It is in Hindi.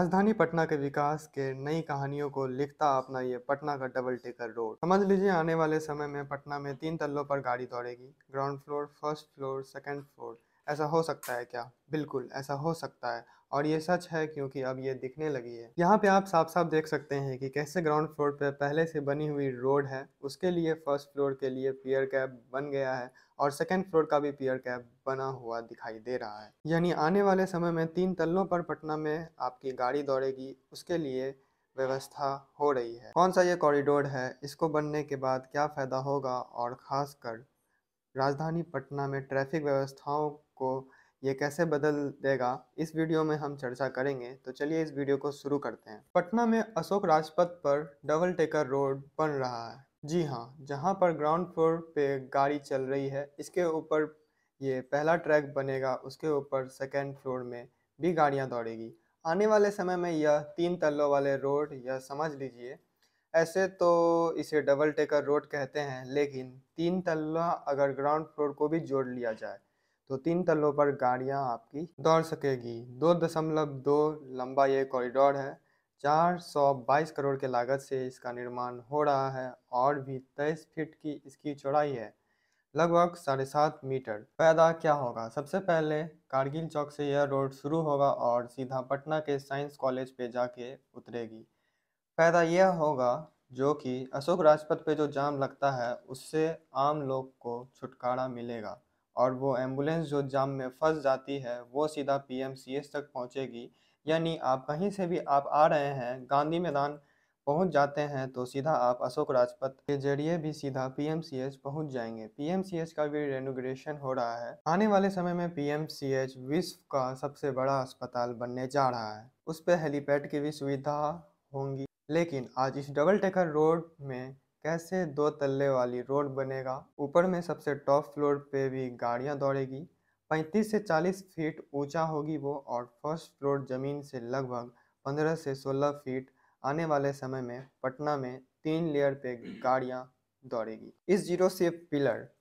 राजधानी पटना के विकास के नई कहानियों को लिखता अपना ये पटना का डबल टेकर रोड समझ लीजिए आने वाले समय में पटना में तीन तल्लों पर गाड़ी दौड़ेगी ground floor first floor second floor ऐसा हो सकता है क्या बिल्कुल ऐसा हो सकता है और ये सच है क्योंकि अब ये दिखने लगी है यहाँ पे आप साफ साफ देख सकते हैं कि कैसे ग्राउंड फ्लोर पे पहले से बनी हुई रोड है उसके लिए फर्स्ट फ्लोर के लिए पियर कैब बन गया है और सेकेंड फ्लोर का भी पियर कैब बना हुआ दिखाई दे रहा है यानी आने वाले समय में तीन तल्लों पर पटना में आपकी गाड़ी दौड़ेगी उसके लिए व्यवस्था हो रही है कौन सा ये कॉरिडोर है इसको बनने के बाद क्या फ़ायदा होगा और ख़ास कर राजधानी पटना में ट्रैफिक व्यवस्थाओं को ये कैसे बदल देगा इस वीडियो में हम चर्चा करेंगे तो चलिए इस वीडियो को शुरू करते हैं पटना में अशोक राजपथ पर डबल टेकर रोड बन रहा है जी हाँ जहाँ पर ग्राउंड फ्लोर पे गाड़ी चल रही है इसके ऊपर ये पहला ट्रैक बनेगा उसके ऊपर सेकेंड फ्लोर में भी गाड़ियाँ दौड़ेगी आने वाले समय में यह तीन तल्लों वाले रोड यह समझ लीजिए ऐसे तो इसे डबल टेकर रोड कहते हैं लेकिन तीन तल्ला अगर ग्राउंड फ्लोर को भी जोड़ लिया जाए तो तीन तल्लों पर गाड़ियाँ आपकी दौड़ सकेगी दो दशमलव दो लंबा ये कॉरिडोर है चार सौ बाईस करोड़ के लागत से इसका निर्माण हो रहा है और भी तेईस फीट की इसकी चौड़ाई है लगभग साढ़े सात मीटर पैदा क्या होगा सबसे पहले कारगिल चौक से यह रोड शुरू होगा और सीधा पटना के साइंस कॉलेज पे जाके उतरेगी फायदा यह होगा जो कि अशोक राजपथ पे जो जाम लगता है उससे आम लोग को छुटकारा मिलेगा और वो एम्बुलेंस जो जाम में फंस जाती है वो सीधा पी तक पहुँचेगी यानी आप कहीं से भी आप आ रहे हैं गांधी मैदान पहुंच जाते हैं तो सीधा आप अशोक राजपथ के जरिए भी सीधा पीएमसीएच पहुंच जाएंगे पीएमसीएच का भी रेनोग्रेशन हो रहा है आने वाले समय में पीएमसीएच विश्व का सबसे बड़ा अस्पताल बनने जा रहा है उस पर हेलीपैड की भी सुविधा होंगी लेकिन आज इस डबल टेकर रोड में कैसे दो तल्ले वाली रोड बनेगा ऊपर में सबसे टॉप फ्लोर पे भी गाड़ियाँ दौड़ेगी 35 से 40 फीट ऊंचा होगी वो और फर्स्ट फ्लोर ज़मीन से लगभग 15 से 16 फीट आने वाले समय में पटना में तीन लेयर पे गाड़ियाँ दौड़ेगी इस जीरो से पिलर